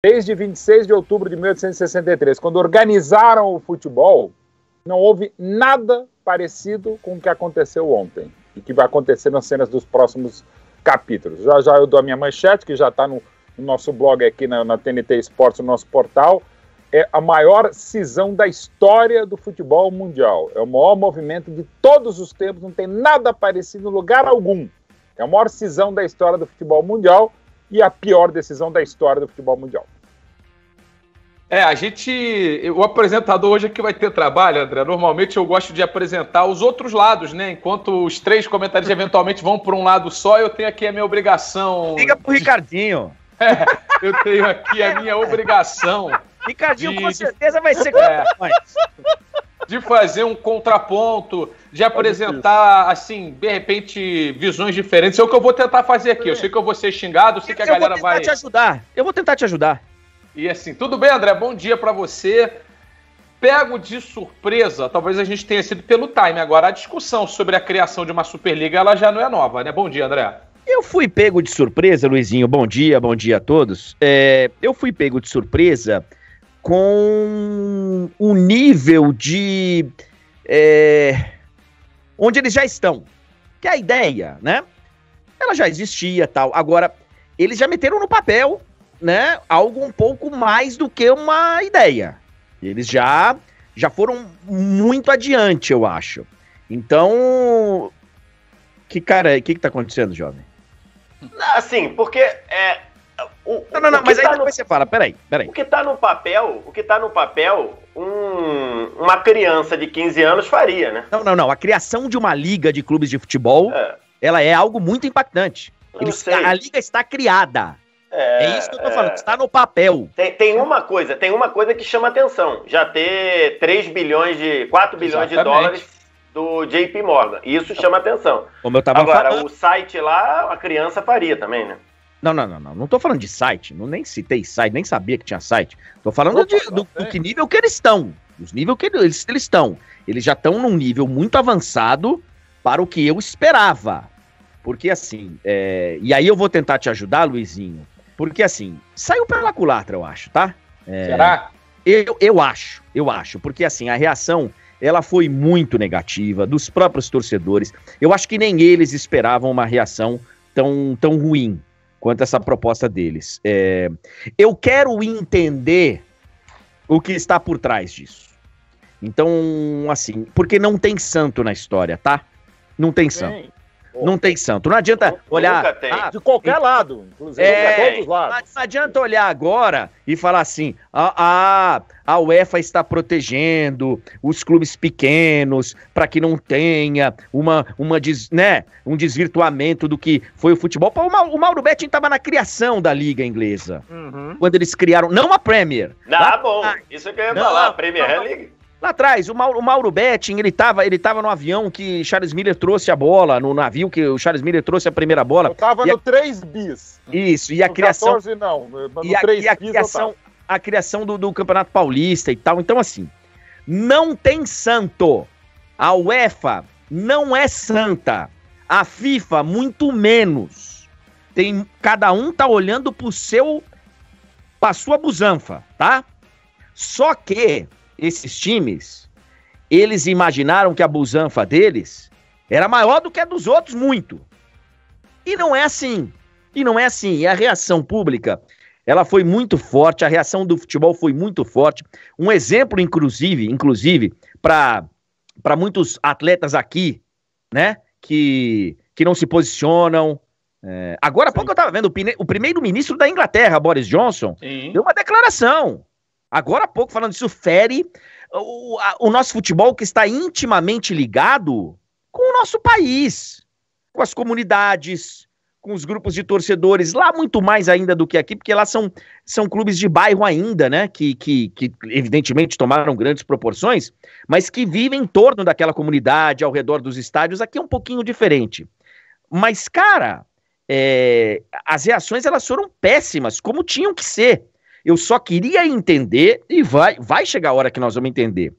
Desde 26 de outubro de 1863, quando organizaram o futebol, não houve nada parecido com o que aconteceu ontem e que vai acontecer nas cenas dos próximos capítulos. Já já eu dou a minha manchete, que já está no, no, nosso blog aqui na, na TNT Esportes, no nosso portal. É a maior cisão da história do futebol mundial. É o maior movimento de todos os tempos, não tem nada parecido em lugar algum. É a maior cisão da história do futebol mundial e a pior decisão da história do futebol mundial. É, a gente. O apresentador hoje é que vai ter trabalho, André. Normalmente eu gosto de apresentar os outros lados, né? Enquanto os três comentários eventualmente vão para um lado só, eu tenho aqui a minha obrigação. Liga pro Ricardinho. É, eu tenho aqui a minha obrigação. Ricardinho de... com certeza vai ser. É de fazer um contraponto, de apresentar, assim, de repente, visões diferentes. É o que eu vou tentar fazer aqui. Eu é. sei que eu vou ser xingado, sei que a galera vai. Eu vou tentar vai... te ajudar. Eu vou tentar te ajudar. E assim, tudo bem, André? Bom dia para você. Pego de surpresa, talvez a gente tenha sido pelo time agora. A discussão sobre a criação de uma Superliga, ela já não é nova, né? Bom dia, André. Eu fui pego de surpresa, Luizinho. Bom dia, bom dia a todos. É, eu fui pego de surpresa com o nível de. É, onde eles já estão. Que é a ideia, né? Ela já existia tal. Agora, eles já meteram no papel, né? Algo um pouco mais do que uma ideia. Eles já, já foram muito adiante, eu acho. Então. Que cara, o que, que tá acontecendo, jovem? Assim, porque é, o, não, não, não, mas aí tá depois você fala, peraí, peraí. O que tá no papel, o que tá no papel, um, uma criança de 15 anos faria, né? Não, não, não. A criação de uma liga de clubes de futebol, é. ela é algo muito impactante. Eles, a liga está criada. É, é, isso que eu tô falando, é. está no papel. Tem, tem, uma coisa, tem uma coisa que chama atenção. Já ter 3 bilhões de. 4 bilhões Exatamente. de dólares do JP Morgan. Isso chama atenção. Como eu tava Agora, falando. o site lá, a criança faria também, né? Não, não, não, não. Não tô falando de site. Não, nem citei site, nem sabia que tinha site. Tô falando Opa, de, do, do, é. que nível que eles estão. Os níveis que eles, eles estão. Eles já estão num nível muito avançado para o que eu esperava. Porque assim, é... e aí eu vou tentar te ajudar, Luizinho. Porque assim, saiu pela culatra, eu acho, tá? É... Será? Eu, eu acho, eu acho. Porque assim, a reação ela foi muito negativa dos próprios torcedores. Eu acho que nem eles esperavam uma reação tão, tão ruim quanto a essa proposta deles. É, eu quero entender o que está por trás disso. Então, assim, porque não tem santo na história, tá? Não tem santo. Não tem santo. Não adianta Nunca olhar. Tem. Ah, de qualquer lado, inclusive. É, todos os lados. Não adianta olhar agora e falar assim: a a, a UEFA está protegendo os clubes pequenos para que não tenha uma, uma des, né, um desvirtuamento do que foi o futebol. O, Mauro, o Mauro Betting estava na criação da Liga Inglesa. Uhum. Quando eles criaram, não a Premier. Ah, bom. Isso que eu ia não, falar. A Premier não, é a Liga. Lá atrás, o Mauro, o Mauro Betting, ele estava ele tava no avião que Charles Miller trouxe a bola, no navio que o Charles Miller trouxe a primeira bola. Eu tava no a... 3 bis. Isso, e a no criação... 14 não, no a, 3 e a bis criação, a criação do, do Campeonato Paulista e tal. Então, assim, não tem santo. A UEFA não é santa. A FIFA, muito menos. Tem, cada um tá olhando pro seu... pra sua busanfa, tá? Só que esses times, eles imaginaram que a busanfa deles era maior do que a dos outros muito. E não é assim. E não é assim. E a reação pública, ela foi muito forte, a reação do futebol foi muito forte. Um exemplo inclusive, inclusive para para muitos atletas aqui, né, que que não se posicionam, é, agora há pouco eu estava vendo o, o primeiro-ministro da Inglaterra, Boris Johnson, Sim. deu uma declaração Agora há pouco, falando isso, fere o, a, o nosso futebol que está intimamente ligado com o nosso país, com as comunidades, com os grupos de torcedores, lá muito mais ainda do que aqui, porque lá são, são clubes de bairro ainda, né? Que, que, que evidentemente tomaram grandes proporções, mas que vivem em torno daquela comunidade, ao redor dos estádios. Aqui é um pouquinho diferente. Mas, cara, é, as reações elas foram péssimas, como tinham que ser. Eu só queria entender e vai, vai chegar a hora que nós vamos entender.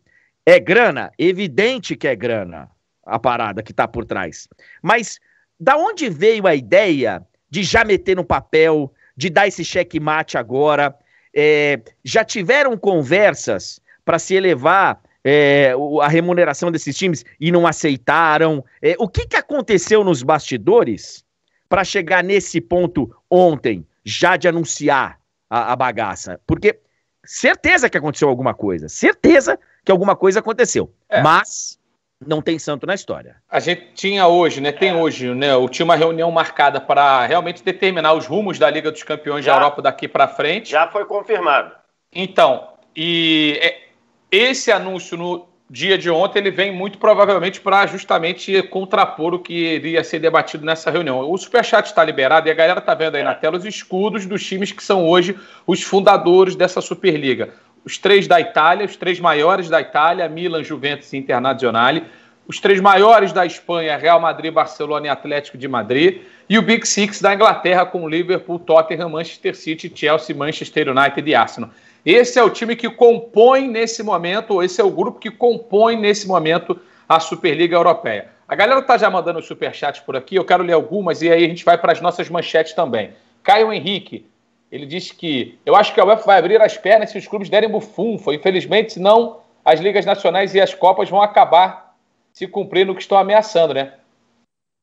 É grana? Evidente que é grana a parada que está por trás. Mas da onde veio a ideia de já meter no papel, de dar esse cheque-mate agora? É, já tiveram conversas para se elevar é, a remuneração desses times e não aceitaram? É, o que, que aconteceu nos bastidores para chegar nesse ponto ontem, já de anunciar a, a bagaça. Porque certeza que aconteceu alguma coisa. Certeza que alguma coisa aconteceu. É. Mas não tem santo na história. A gente tinha hoje, né? Tem é. hoje, né? Eu tinha uma reunião marcada para realmente determinar os rumos da Liga dos Campeões da Europa daqui para frente. Já foi confirmado. Então, e é, esse anúncio no, dia de ontem ele vem muito provavelmente para justamente contrapor o que iria ser debatido nessa reunião. O superchat está liberado e a galera está vendo aí na é. tela os escudos dos times que são hoje os fundadores dessa Superliga. Os três da Itália, os três maiores da Itália, Milan, Juventus e Internazionale. Os três maiores da Espanha, Real Madrid, Barcelona e Atlético de Madrid. E o Big Six da Inglaterra com Liverpool, Tottenham, Manchester City, Chelsea, Manchester United e Arsenal. Esse é o time que compõe nesse momento, ou esse é o grupo que compõe nesse momento a Superliga Europeia. A galera tá já mandando superchats por aqui, eu quero ler algumas e aí a gente vai para as nossas manchetes também. Caio Henrique, ele disse que eu acho que a UEFA vai abrir as pernas se os clubes derem bufunfa. Infelizmente, senão as ligas nacionais e as copas vão acabar se cumprindo o que estão ameaçando, né?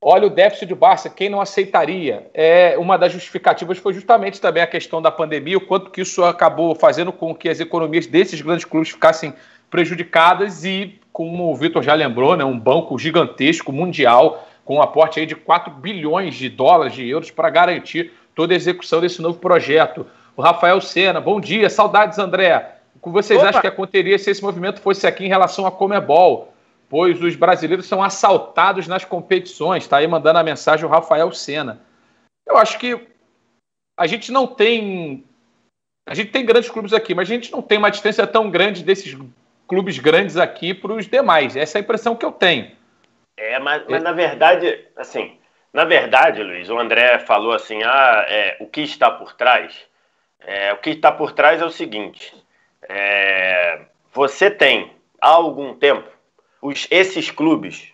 Olha o déficit de Barça, quem não aceitaria? É Uma das justificativas foi justamente também a questão da pandemia, o quanto que isso acabou fazendo com que as economias desses grandes clubes ficassem prejudicadas e, como o Vitor já lembrou, né, um banco gigantesco, mundial, com um aporte aí de 4 bilhões de dólares, de euros, para garantir toda a execução desse novo projeto. O Rafael Sena, bom dia, saudades, André. O que vocês Opa. acham que aconteceria se esse movimento fosse aqui em relação à Comebol? pois os brasileiros são assaltados nas competições. Está aí mandando a mensagem o Rafael Senna. Eu acho que a gente não tem. A gente tem grandes clubes aqui, mas a gente não tem uma distância tão grande desses clubes grandes aqui para os demais. Essa é a impressão que eu tenho. É, mas, mas é. na verdade, assim, na verdade, Luiz, o André falou assim: ah, é, o que está por trás? É, o que está por trás é o seguinte: é, você tem há algum tempo os, esses clubes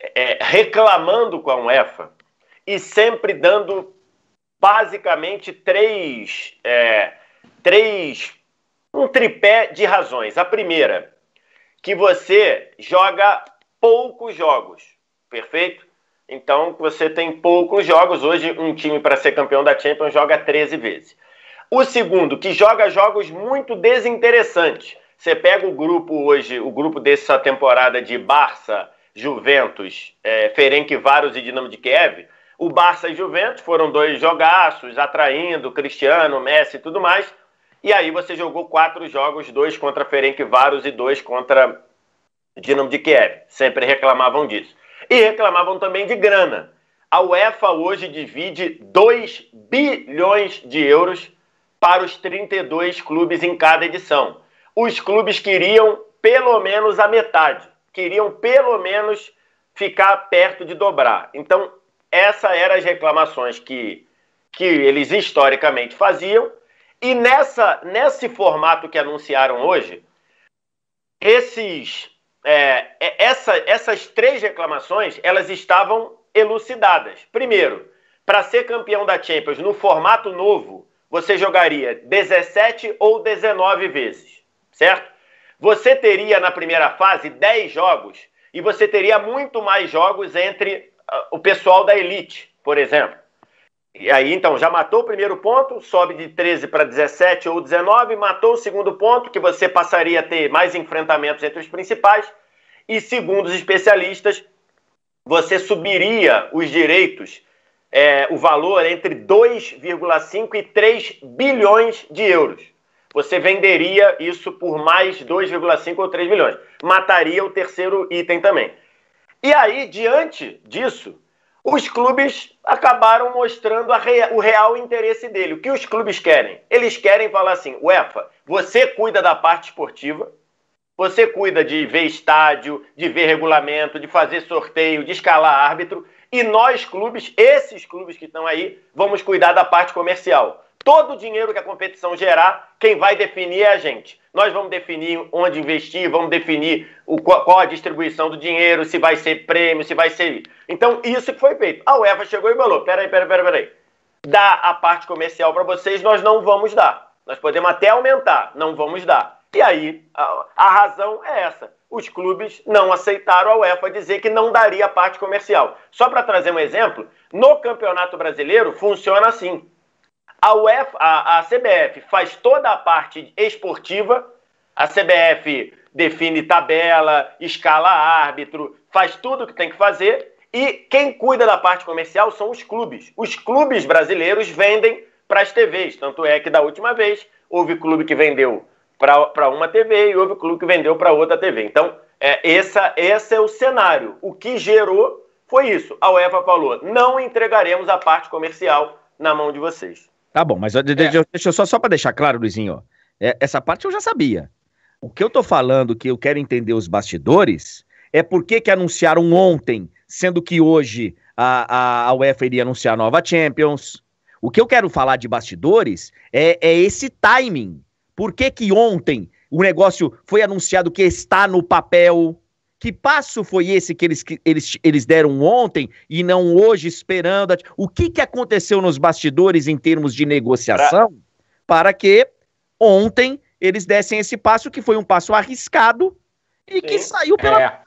é, reclamando com a UEFA e sempre dando basicamente três, é, três um tripé de razões. A primeira, que você joga poucos jogos, perfeito? Então você tem poucos jogos. Hoje, um time para ser campeão da Champions joga 13 vezes. O segundo, que joga jogos muito desinteressantes. Você pega o grupo hoje, o grupo dessa temporada de Barça, Juventus, é, Ferencváros e Dinamo de Kiev, o Barça e Juventus foram dois jogaços, atraindo Cristiano, Messi e tudo mais. E aí você jogou quatro jogos, dois contra Ferencváros e dois contra Dinamo de Kiev. Sempre reclamavam disso. E reclamavam também de grana. A UEFA hoje divide 2 bilhões de euros para os 32 clubes em cada edição os clubes queriam pelo menos a metade, queriam pelo menos ficar perto de dobrar. Então, essa eram as reclamações que, que eles historicamente faziam. E nessa, nesse formato que anunciaram hoje, esses, é, é, essa, essas três reclamações elas estavam elucidadas. Primeiro, para ser campeão da Champions no formato novo, você jogaria 17 ou 19 vezes certo? Você teria na primeira fase 10 jogos e você teria muito mais jogos entre ah, o pessoal da elite, por exemplo. E aí, então, já matou o primeiro ponto, sobe de 13 para 17 ou 19, matou o segundo ponto, que você passaria a ter mais enfrentamentos entre os principais, e segundo os especialistas, você subiria os direitos, é, o valor entre 2,5 e 3 bilhões de euros você venderia isso por mais 2,5 ou 3 milhões. Mataria o terceiro item também. E aí, diante disso, os clubes acabaram mostrando rea, o real interesse dele. O que os clubes querem? Eles querem falar assim: UEFA, você cuida da parte esportiva, você cuida de ver estádio, de ver regulamento, de fazer sorteio, de escalar árbitro, e nós, clubes, esses clubes que estão aí, vamos cuidar da parte comercial todo o dinheiro que a competição gerar, quem vai definir é a gente. Nós vamos definir onde investir, vamos definir o, qual a distribuição do dinheiro, se vai ser prêmio, se vai ser. Então, isso que foi feito. A UEFA chegou e falou: peraí, peraí, peraí, peraí. Dá a parte comercial para vocês, nós não vamos dar. Nós podemos até aumentar, não vamos dar. E aí, a, a razão é essa os clubes não aceitaram a UEFA dizer que não daria a parte comercial. Só para trazer um exemplo, no Campeonato Brasileiro funciona assim. A, a, a CBF faz toda a parte esportiva, a CBF define tabela, escala árbitro, faz tudo o que tem que fazer. E quem cuida da parte comercial são os clubes. Os clubes brasileiros vendem para as TVs. Tanto é que da última vez houve clube que vendeu para uma TV e houve clube que vendeu para outra TV. Então, é, essa, esse é o cenário. O que gerou foi isso. A UEFA falou: não entregaremos a parte comercial na mão de vocês. Tá bom, mas é. deixa eu só, só para deixar claro, Luizinho, é, essa parte eu já sabia. O que eu tô falando, que eu quero entender os bastidores, é por que anunciaram ontem, sendo que hoje a, a, a UEFA iria anunciar a nova Champions. O que eu quero falar de bastidores é, é esse timing. Por que, que ontem o negócio foi anunciado que está no papel? Que passo foi esse que eles, que eles, eles deram ontem e não hoje esperando? O que, que aconteceu nos bastidores em termos de negociação para que ontem eles dessem esse passo, que foi um passo arriscado e Sim. que saiu pela é.